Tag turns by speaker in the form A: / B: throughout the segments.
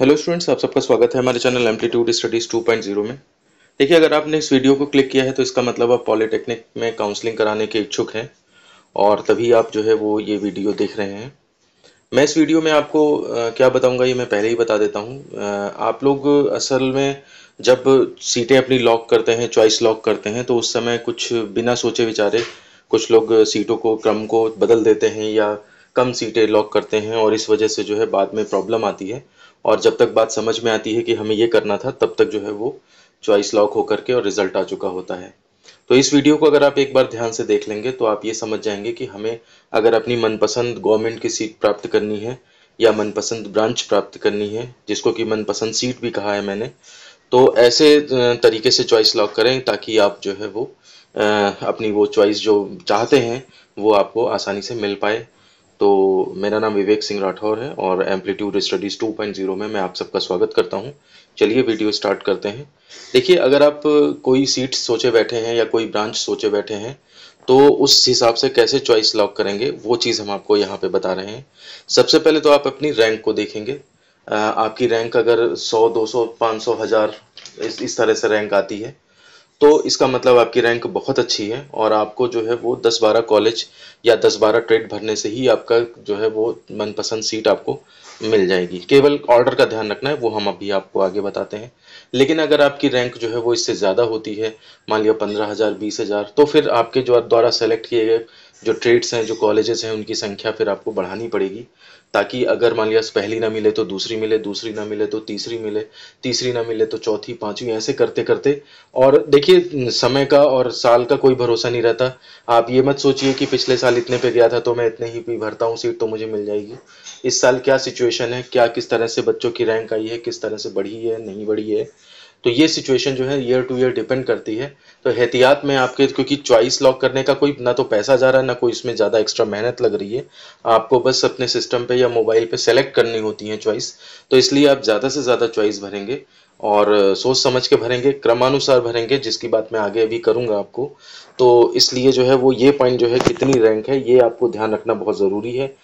A: hello students आप सबका स्वागत है हमारे चैनल एम्पलीट्यूड स्टडीज 2.0 में देखिए अगर आपने इस वीडियो को क्लिक किया है तो इसका मतलब आप पॉलिटेक्निक में काउंसलिंग कराने के इच्छुक हैं और तभी आप जो है वो ये वीडियो देख रहे हैं मैं इस वीडियो में आपको क्या बताऊंगा ये मैं पहले ही बता देता हूँ आप लोग असल में जब सीटें अपनी लॉक करते हैं चॉइस लॉक करते हैं तो उस समय कुछ बिना सोचे विचारे कुछ लोग सीटों को क्रम को बदल देते हैं या कम सीटें लॉक करते हैं और इस वजह से जो है बाद में प्रॉब्लम आती है और जब तक बात समझ में आती है कि हमें ये करना था तब तक जो है वो चॉइस लॉक होकर के और रिजल्ट आ चुका होता है तो इस वीडियो को अगर आप एक बार ध्यान से देख लेंगे तो आप ये समझ जाएंगे कि हमें अगर अपनी मनपसंद गवर्नमेंट की सीट प्राप्त करनी है या मनपसंद ब्रांच प्राप्त करनी है जिसको कि मनपसंद सीट भी कहा है मैंने तो ऐसे तरीके से चॉइस लॉक करें ताकि आप जो है वो अपनी वो चॉइस जो चाहते हैं वो आपको आसानी से मिल पाए तो मेरा नाम विवेक सिंह राठौर है और एम्पलीट्यूड स्टडीज़ 2.0 में मैं आप सबका स्वागत करता हूं चलिए वीडियो स्टार्ट करते हैं देखिए अगर आप कोई सीट सोचे बैठे हैं या कोई ब्रांच सोचे बैठे हैं तो उस हिसाब से कैसे चॉइस लॉक करेंगे वो चीज़ हम आपको यहाँ पे बता रहे हैं सबसे पहले तो आप अपनी रैंक को देखेंगे आपकी रैंक अगर सौ दो सौ हज़ार इस तरह से रैंक आती है तो इसका मतलब आपकी रैंक बहुत अच्छी है और आपको जो है वो 10-12 कॉलेज या 10-12 ट्रेड भरने से ही आपका जो है वो मनपसंद सीट आपको मिल जाएगी केवल ऑर्डर का ध्यान रखना है वो हम अभी आपको आगे बताते हैं लेकिन अगर आपकी रैंक जो है वो इससे ज़्यादा होती है मान लिया पंद्रह हज़ार बीस हज़ार तो फिर आपके जो द्वारा सेलेक्ट किए गए जो ट्रेड्स हैं जो कॉलेजेस हैं उनकी संख्या फिर आपको बढ़ानी पड़ेगी ताकि अगर मान लिया पहली ना मिले तो दूसरी मिले दूसरी ना मिले तो तीसरी मिले तीसरी ना मिले तो चौथी पांचवी ऐसे करते करते और देखिए समय का और साल का कोई भरोसा नहीं रहता आप ये मत सोचिए कि पिछले साल इतने पे गया था तो मैं इतने ही भरता हूँ सीट तो मुझे मिल जाएगी इस साल क्या सिचुएशन है क्या किस तरह से बच्चों की रैंक आई है किस तरह से बढ़ी है नहीं बढ़ी है तो ये सिचुएशन जो है ईयर टू ईयर डिपेंड करती है तो एहतियात में आपके क्योंकि चॉइस लॉक करने का कोई ना तो पैसा जा रहा है ना कोई इसमें ज़्यादा एक्स्ट्रा मेहनत लग रही है आपको बस अपने सिस्टम पे या मोबाइल पे सेलेक्ट करनी होती है चॉइस तो इसलिए आप ज़्यादा से ज़्यादा चॉइस भरेंगे और सोच समझ के भरेंगे क्रमानुसार भरेंगे जिसकी बात मैं आगे अभी करूँगा आपको तो इसलिए जो है वो ये पॉइंट जो है कितनी रैंक है ये आपको ध्यान रखना बहुत ज़रूरी है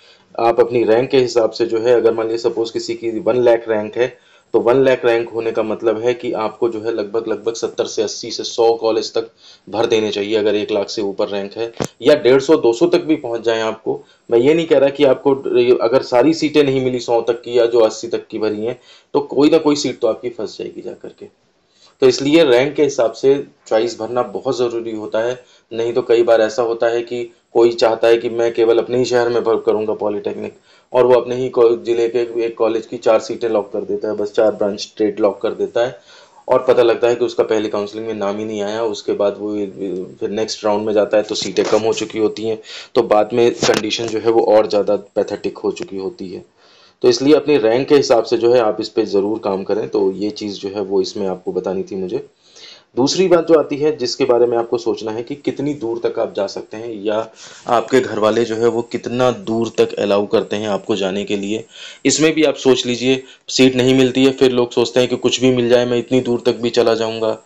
A: आप अपनी रैंक के हिसाब से जो है अगर मान लीजिए सपोज किसी की वन लैख रैंक है तो वन लैख रैंक होने का मतलब है कि आपको जो है लगभग लगभग सत्तर से अस्सी से सौ कॉलेज तक भर देने चाहिए अगर एक लाख से ऊपर रैंक है या डेढ़ सौ दो सौ तक भी पहुंच जाए आपको मैं ये नहीं कह रहा कि आपको अगर सारी सीटें नहीं मिली सौ तक की या जो अस्सी तक की भरी हैं तो कोई ना कोई सीट तो आपकी फंस जाएगी जा करके तो इसलिए रैंक के हिसाब से चॉइस भरना बहुत ज़रूरी होता है नहीं तो कई बार ऐसा होता है कि कोई चाहता है कि मैं केवल अपने ही शहर में वर्क करूंगा पॉलिटेक्निक और वो अपने ही ज़िले के एक कॉलेज की चार सीटें लॉक कर देता है बस चार ब्रांच स्ट्रेट लॉक कर देता है और पता लगता है कि उसका पहले काउंसलिंग में नाम ही नहीं आया उसके बाद वो फिर नेक्स्ट राउंड में जाता है तो सीटें कम हो चुकी होती हैं तो बाद में कंडीशन जो है वो और ज़्यादा पैथेटिक हो चुकी होती है तो इसलिए अपनी रैंक के हिसाब से जो है आप इस पर ज़रूर काम करें तो ये चीज़ जो है वो इसमें आपको बतानी थी मुझे दूसरी बात जो आती है जिसके बारे में आपको सोचना है कि कितनी दूर तक आप जा सकते हैं या आपके घर वाले जो है वो कितना दूर तक अलाउ करते हैं आपको जाने के लिए इसमें भी आप सोच लीजिए सीट नहीं मिलती है फिर लोग सोचते हैं कि कुछ भी मिल जाए मैं इतनी दूर तक भी चला जाऊँगा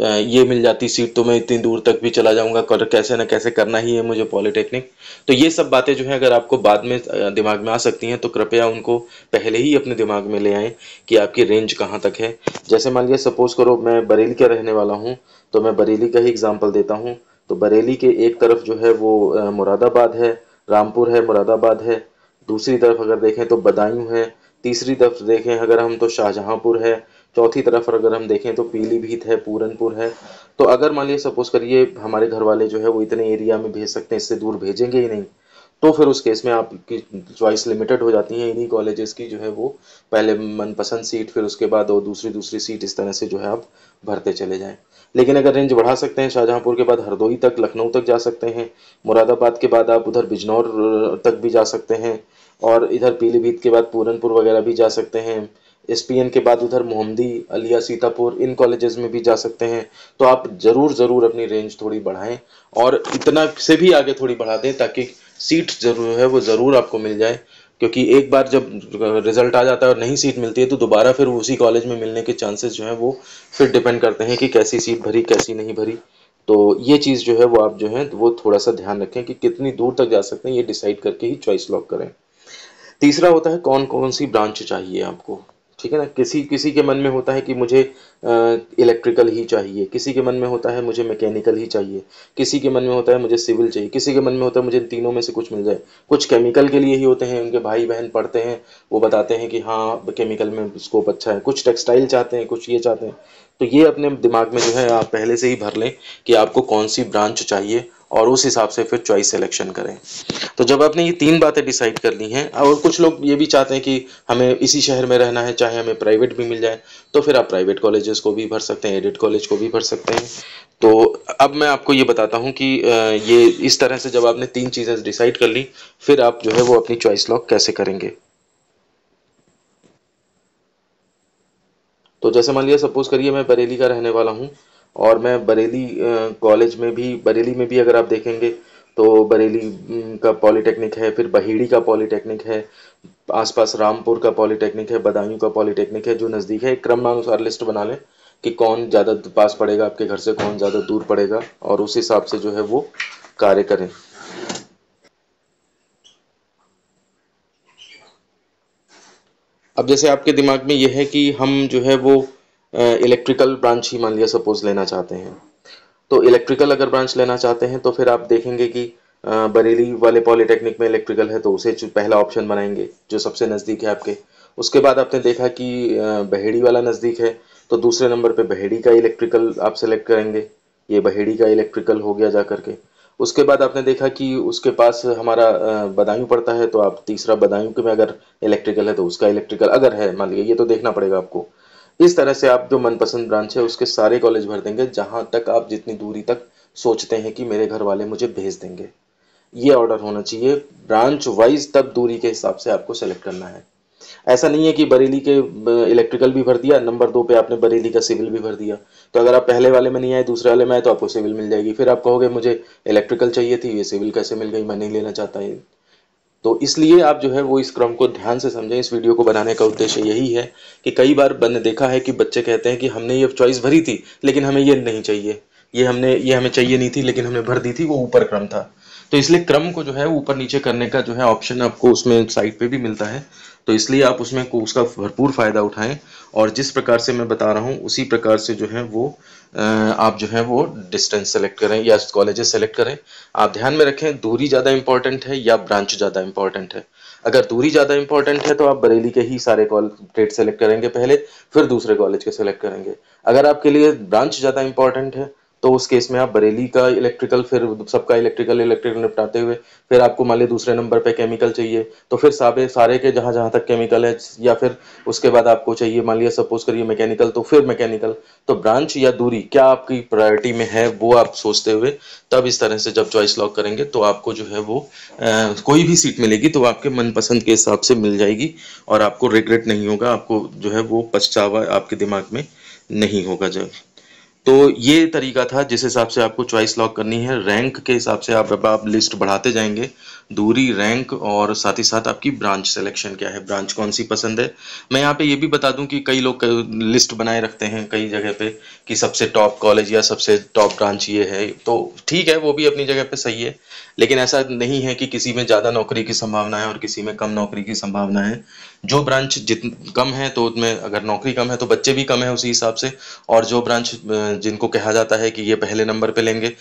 A: ये मिल जाती सीट तो मैं इतनी दूर तक भी चला जाऊंगा कैसे ना कैसे करना ही है मुझे पॉलिटेक्निक तो ये सब बातें जो है अगर आपको बाद में दिमाग में आ सकती हैं तो कृपया उनको पहले ही अपने दिमाग में ले आए कि आपकी रेंज कहाँ तक है जैसे मान लिया सपोज करो मैं बरेली का रहने वाला हूँ तो मैं बरेली का ही एग्जाम्पल देता हूँ तो बरेली के एक तरफ जो है वो मुरादाबाद है रामपुर है मुरादाबाद है दूसरी तरफ अगर देखें तो बदायूं है तीसरी तरफ देखें अगर हम तो शाहजहांपुर है चौथी तरफ अगर हम देखें तो पीलीभीत है पूरनपुर है तो अगर मान लीजिए सपोज करिए हमारे घर वाले जो है वो इतने एरिया में भेज सकते हैं इससे दूर भेजेंगे ही नहीं तो फिर उस केस में आपकी चॉइस लिमिटेड हो जाती है इन्हीं कॉलेजेस की जो है वो पहले मनपसंद सीट फिर उसके बाद और दूसरी दूसरी सीट इस तरह से जो है आप भरते चले जाएं लेकिन अगर रेंज बढ़ा सकते हैं शाहजहांपुर के बाद हरदोई तक लखनऊ तक जा सकते हैं मुरादाबाद के बाद आप उधर बिजनौर तक भी जा सकते हैं और इधर पीलीभीत के बाद पूरनपुर वगैरह भी जा सकते हैं एन के बाद उधर मोहम्मदी अलिया सीतापुर इन कॉलेजेस में भी जा सकते हैं तो आप ज़रूर ज़रूर अपनी रेंज थोड़ी बढ़ाएं और इतना से भी आगे थोड़ी बढ़ा दें ताकि सीट जरूर है वो ज़रूर आपको मिल जाए क्योंकि एक बार जब रिजल्ट आ जाता है और नहीं सीट मिलती है तो दोबारा फिर उसी कॉलेज में मिलने के चांसेस जो हैं वो फिर डिपेंड करते हैं कि कैसी सीट भरी कैसी नहीं भरी तो ये चीज़ जो है वो आप जो है वो थोड़ा सा ध्यान रखें कि कितनी दूर तक जा सकते हैं ये डिसाइड करके ही चॉइस लॉक करें तीसरा होता है कौन कौन सी ब्रांच चाहिए आपको ठीक है ना किसी किसी के मन में होता है कि मुझे इलेक्ट्रिकल ही चाहिए किसी के मन में होता है मुझे मैकेनिकल ही चाहिए किसी के मन में होता है मुझे सिविल चाहिए किसी के मन में होता है मुझे तीनों में से कुछ मिल जाए कुछ केमिकल के लिए ही होते हैं उनके भाई बहन पढ़ते हैं वो बताते हैं कि हाँ केमिकल में स्कोप अच्छा है कुछ टेक्सटाइल चाहते हैं कुछ ये चाहते हैं तो ये अपने दिमाग में जो है आप पहले से ही भर लें कि आपको कौन सी ब्रांच चाहिए और उस हिसाब से फिर चॉइस सिलेक्शन करें तो जब आपने ये तीन बातें डिसाइड कर ली हैं और कुछ लोग ये भी चाहते हैं कि हमें इसी शहर में रहना है चाहे हमें प्राइवेट भी मिल जाए तो फिर आप प्राइवेट कॉलेजेस को भी भर सकते हैं एडिड कॉलेज को भी भर सकते हैं तो अब मैं आपको ये बताता हूँ कि ये इस तरह से जब आपने तीन चीज़ें डिसाइड कर ली फिर आप जो है वो अपनी चॉइस लॉक कैसे करेंगे तो जैसे मान लिया सपोज करिए मैं बरेली का रहने वाला हूँ और मैं बरेली कॉलेज में भी बरेली में भी अगर आप देखेंगे तो बरेली का पॉलीटेक्निक है फिर बहेड़ी का पॉलीटेक्निक है आसपास रामपुर का पॉलीटेक्निक है बदायूं का पॉलीटेक्निक है जो नज़दीक है क्रमानुसार लिस्ट बना लें कि कौन ज़्यादा पास पड़ेगा आपके घर से कौन ज़्यादा दूर पड़ेगा और उस हिसाब से जो है वो कार्य करें अब जैसे आपके दिमाग में यह है कि हम जो है वो इलेक्ट्रिकल ब्रांच ही मान लिया सपोज लेना चाहते हैं तो इलेक्ट्रिकल अगर ब्रांच लेना चाहते हैं तो फिर आप देखेंगे कि बरेली वाले पॉलीटेक्निक में इलेक्ट्रिकल है तो उसे पहला ऑप्शन बनाएंगे जो सबसे नज़दीक है आपके उसके बाद आपने देखा कि बहेड़ी वाला नज़दीक है तो दूसरे नंबर पे बहेड़ी का इलेक्ट्रिकल आप सेलेक्ट करेंगे ये बहेड़ी का इलेक्ट्रिकल हो गया जा करके उसके बाद आपने देखा कि उसके पास हमारा बदायूं पड़ता है तो आप तीसरा बदायूं के में अगर इलेक्ट्रिकल है तो उसका इलेक्ट्रिकल अगर है मान लीजिए ये तो देखना पड़ेगा आपको इस तरह से आप जो मनपसंद ब्रांच है उसके सारे कॉलेज भर देंगे जहाँ तक आप जितनी दूरी तक सोचते हैं कि मेरे घर वाले मुझे भेज देंगे ये ऑर्डर होना चाहिए ब्रांच वाइज तब दूरी के हिसाब से आपको सेलेक्ट करना है ऐसा नहीं है कि बरेली के इलेक्ट्रिकल भी भर दिया नंबर दो पे आपने बरेली का सिविल भी भर दिया तो अगर आप पहले वाले में नहीं आए दूसरे वाले में आए तो आपको सिविल मिल जाएगी फिर आप कहोगे मुझे इलेक्ट्रिकल चाहिए थी ये सिविल कैसे मिल गई मैं नहीं लेना चाहता ये तो इसलिए आप जो है वो इस क्रम को ध्यान से समझें इस वीडियो को बनाने का उद्देश्य यही है कि कई बार बन देखा है कि बच्चे कहते हैं कि हमने ये चॉइस भरी थी लेकिन हमें ये नहीं चाहिए ये हमने ये हमें चाहिए नहीं थी लेकिन हमने भर दी थी वो ऊपर क्रम था तो इसलिए क्रम को जो है ऊपर नीचे करने का जो है ऑप्शन आपको उसमें साइट पे भी मिलता है तो इसलिए आप उसमें को उसका भरपूर फ़ायदा उठाएं और जिस प्रकार से मैं बता रहा हूँ उसी प्रकार से जो है वो आप जो है वो डिस्टेंस सेलेक्ट करें या कॉलेजेस सेलेक्ट करें आप ध्यान में रखें दूरी ज़्यादा इंपॉर्टेंट है या ब्रांच ज़्यादा इंपॉर्टेंट है अगर दूरी ज़्यादा इंपॉर्टेंट है तो आप बरेली के ही सारे कॉलेज सेलेक्ट करेंगे पहले फिर दूसरे कॉलेज के सेलेक्ट करेंगे अगर आपके लिए ब्रांच ज़्यादा इंपॉर्टेंट है तो उस केस में आप बरेली का इलेक्ट्रिकल फिर सबका इलेक्ट्रिकल इलेक्ट्रिकल निपटाते हुए फिर आपको मान ली दूसरे नंबर पे केमिकल चाहिए तो फिर सारे सारे के जहाँ जहाँ तक केमिकल है या फिर उसके बाद आपको चाहिए मान लिया सपोज करिए मैकेनिकल तो फिर मैकेनिकल तो ब्रांच या दूरी क्या आपकी प्रायोरिटी में है वो आप सोचते हुए तब इस तरह से जब चॉइस लॉक करेंगे तो आपको जो है वो आ, कोई भी सीट मिलेगी तो आपके मनपसंद के हिसाब से मिल जाएगी और आपको रिग्रेट नहीं होगा आपको जो है वो पछतावा आपके दिमाग में नहीं होगा जब तो ये तरीका था जिस हिसाब से आपको चॉइस लॉक करनी है रैंक के हिसाब से आप आप लिस्ट बढ़ाते जाएंगे दूरी रैंक और साथ ही साथ आपकी ब्रांच सिलेक्शन क्या है ब्रांच कौन सी पसंद है मैं यहाँ पे ये भी बता दूं कि कई लोग लिस्ट बनाए रखते हैं कई जगह पे कि सबसे टॉप कॉलेज या सबसे टॉप ब्रांच ये है तो ठीक है वो भी अपनी जगह पे सही है लेकिन ऐसा नहीं है कि किसी में ज़्यादा नौकरी की संभावना है और किसी में कम नौकरी की संभावना है जो ब्रांच जित कम है तो उसमें अगर नौकरी कम है तो बच्चे भी कम है उसी हिसाब से और जो ब्रांच जिनको कहा जाता है कि ये पहले नंबर पर लेंगे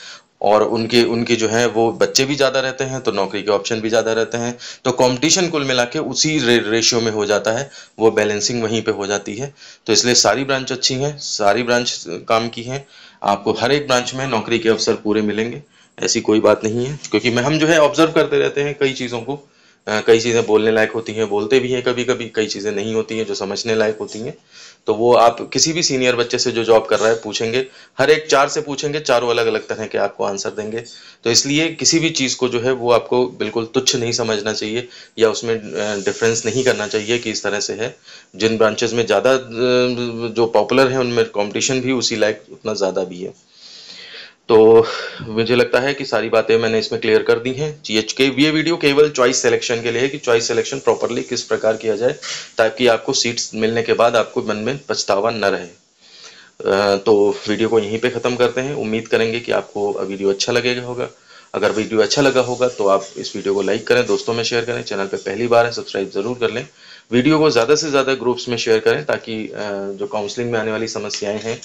A: और उनके उनके जो है वो बच्चे भी ज़्यादा रहते हैं तो नौकरी के ऑप्शन भी ज़्यादा रहते हैं तो कंपटीशन कुल मिला के उसी रे, रेशियो में हो जाता है वो बैलेंसिंग वहीं पे हो जाती है तो इसलिए सारी ब्रांच अच्छी हैं सारी ब्रांच काम की हैं आपको हर एक ब्रांच में नौकरी के अवसर पूरे मिलेंगे ऐसी कोई बात नहीं है क्योंकि मैं हम जो है ऑब्जर्व करते रहते हैं कई चीज़ों को कई चीज़ें बोलने लायक होती हैं बोलते भी हैं कभी कभी कई चीज़ें नहीं होती हैं जो समझने लायक होती हैं तो वो आप किसी भी सीनियर बच्चे से जो जॉब कर रहा है पूछेंगे हर एक चार से पूछेंगे चारों अलग अलग तरह के आपको आंसर देंगे तो इसलिए किसी भी चीज़ को जो है वो आपको बिल्कुल तुच्छ नहीं समझना चाहिए या उसमें डिफरेंस नहीं करना चाहिए कि इस तरह से है जिन ब्रांचेज में ज़्यादा जो पॉपुलर है उनमें कॉम्पिटिशन भी उसी लायक उतना ज़्यादा भी है तो मुझे लगता है कि सारी बातें मैंने इसमें क्लियर कर दी हैं जी एच के ये वीडियो केवल चॉइस सिलेक्शन के लिए है कि चॉइस सिलेक्शन प्रॉपरली किस प्रकार किया जाए ताकि आपको सीट्स मिलने के बाद आपको मन में पछतावा न रहे तो वीडियो को यहीं पे ख़त्म करते हैं उम्मीद करेंगे कि आपको वीडियो अच्छा लगेगा होगा अगर वीडियो अच्छा लगा होगा तो आप इस वीडियो को लाइक करें दोस्तों में शेयर करें चैनल पर पहली बार है सब्सक्राइब ज़रूर कर लें वीडियो को ज़्यादा से ज़्यादा ग्रुप्स में शेयर करें ताकि जो काउंसलिंग में आने वाली समस्याएं हैं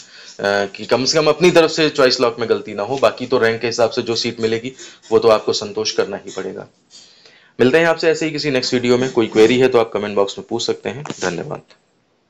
A: कि कम से कम अपनी तरफ से चॉइस लॉक में गलती ना हो बाकी तो रैंक के हिसाब से जो सीट मिलेगी वो तो आपको संतोष करना ही पड़ेगा मिलते हैं आपसे ऐसे ही किसी नेक्स्ट वीडियो में कोई क्वेरी है तो आप कमेंट बॉक्स में पूछ सकते हैं धन्यवाद